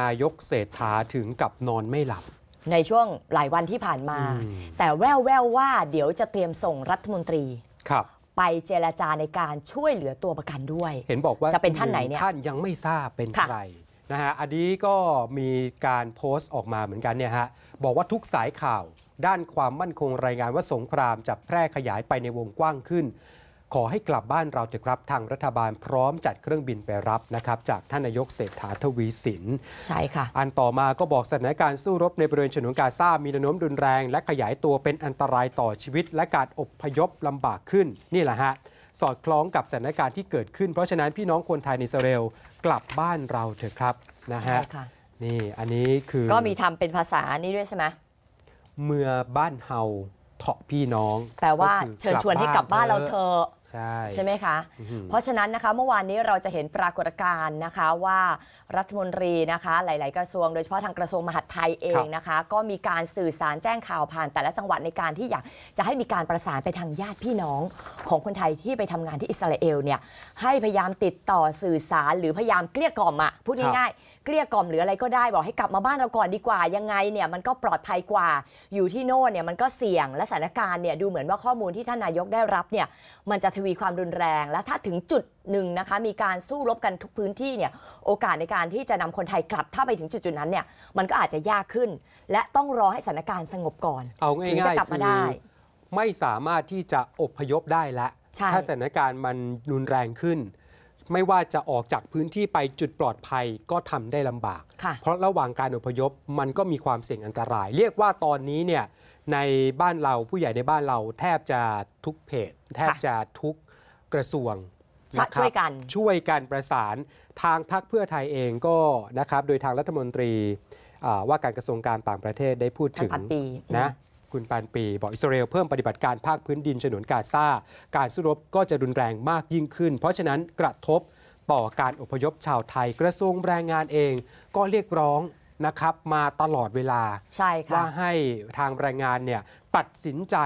นายกเศรษฐาถึงกับนอนไม่หลับ ในช่วงหลายวันที่ผ่านมา แต่แววแววว่าเดี๋ยวจะเตรียมส่งรัฐมนตรีครับไปเจรจาในการช่วยเหลือตัวประกันด้วย เห็นบอกว่าจะเป็นท่านไหนเนี่ยท่านยังไม่ทราบเป็นใครนะฮะอันนี้ก็มีการโพสต์ออกมาเหมือนกันเนี่ยฮะบอกว่าทุกสายข่าว ด้านความมั่นคงรายงานว่าสงครามจะแพร่ขยายไปในวงกว้างขึ้นขอให้กลับบ้านเราเถอะครับทางรัฐบาลพร้อมจัดเครื่องบินไปรับนะครับจากท่านนายกเศรษฐาทวีสิน ใช่ค่ะ อันต่อมาก็บอกสถานการณ์สู้รบในบริเวณฉนวนกาซามีแนวโน้มรุนแรง และขยายตัวเป็นอันตรายต่อชีวิต และการอบพยพลำบากขึ้น นี่แหละฮะ สอดคล้องกับสถานการณ์ที่เกิดขึ้นเพราะฉะนั้นพี่น้องคนไทยในอิสราเอลกลับบ้านเราเถอะครับนะฮะนี่อันนี้คือก็มีทำเป็นภาษานี่ด้วยใช่ไหมเมื่อบ้านเฮาเถาะพี่น้อง แปลว่าเชิญชวนให้กลับบ้านเราเถอะใช่ใช่ไหมคะ เพราะฉะนั้นนะคะเมื่อวานนี้เราจะเห็นปรากฏการณ์นะคะว่ารัฐมนตรีนะคะ หลาย ๆ กระทรวง โดยเฉพาะทางกระทรวงมหาดไทยเองนะคะ ก็มีการสื่อสารแจ้งข่าวผ่าน แต่ละจังหวัดในการที่อยากจะให้มีการประสานไปทางญาติพี่น้องของคนไทยที่ไปทำงานที่อิสราเอลเนี่ยให้พยายามติดต่อสื่อสารหรือพยายามเกลี้ยกล่อมอะพูดง่าย ๆเกลี้ยกล่อม หรืออะไรก็ได้บอกให้กลับมาบ้านเราก่อนดีกว่ายังไงเนี่ยมันก็ปลอดภัยกว่าอยู่ที่โน่นเนี่ยมันก็เสี่ยงและสถานการณ์เนี่ยดูเหมือนว่าข้อมูลที่ท่านนายกได้รับเนี่ยมันจะทวีความรุนแรงและถ้าถึงจุดหนึ่งนะคะ มีการสู้รบกันทุกพื้นที่เนี่ยโอกาสในการที่จะนำคนไทยกลับ ถ้าไปถึงจุดจุดนั้นเนี่ยมันก็อาจจะยากขึ้น และต้องรอให้สถานการณ์สงบก่อนเอาง่ายๆถึงจะกลับมาได้ ไม่สามารถที่จะอบพยพได้ละถ้าสถานการณ์มันรุนแรงขึ้นไม่ว่าจะออกจากพื้นที่ไปจุดปลอดภัยก็ทำได้ลำบาก เพราะระหว่างการอพยพมันก็มีความเสี่ยงอันตราย เรียกว่าตอนนี้เนี่ยในบ้านเราผู้ใหญ่ในบ้านเรา แทบจะทุกเพจแทบจะทุกกระทรวง ช่วยกันช่วยกันประสานทางพักเพื่อไทยเองก็นะครับ โดยทางรัฐมนตรีว่าการกระทรวงการต่างประเทศได้พูดถึงนะคุณปานปีบอกอิสราเอลเพิ่มปฏิบัติการภาคพื้นดิน ฉนวนกาซาการสู้รบก็จะรุนแรงมากยิ่งขึ้น เพราะฉะนั้นกระทบต่อการอพยพชาวไทยกระทรวงแรงงานเองก็เรียกร้องนะครับมาตลอดเวลา ใช่ค่ะว่าให้ทางแรงงานเนี่ยตัดสินใจ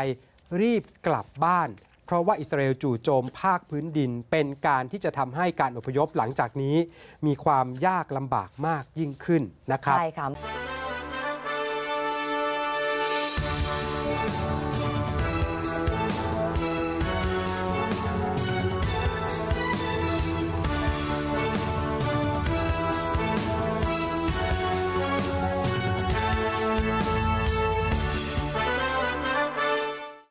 รีบกลับบ้าน เพราะว่าอิสราเอลจู่โจมภาคพื้นดินเป็นการที่จะทำให้การอพยพหลังจากนี้ มีความยากลำบากมากยิ่งขึ้นนะครับใช่ค่ะ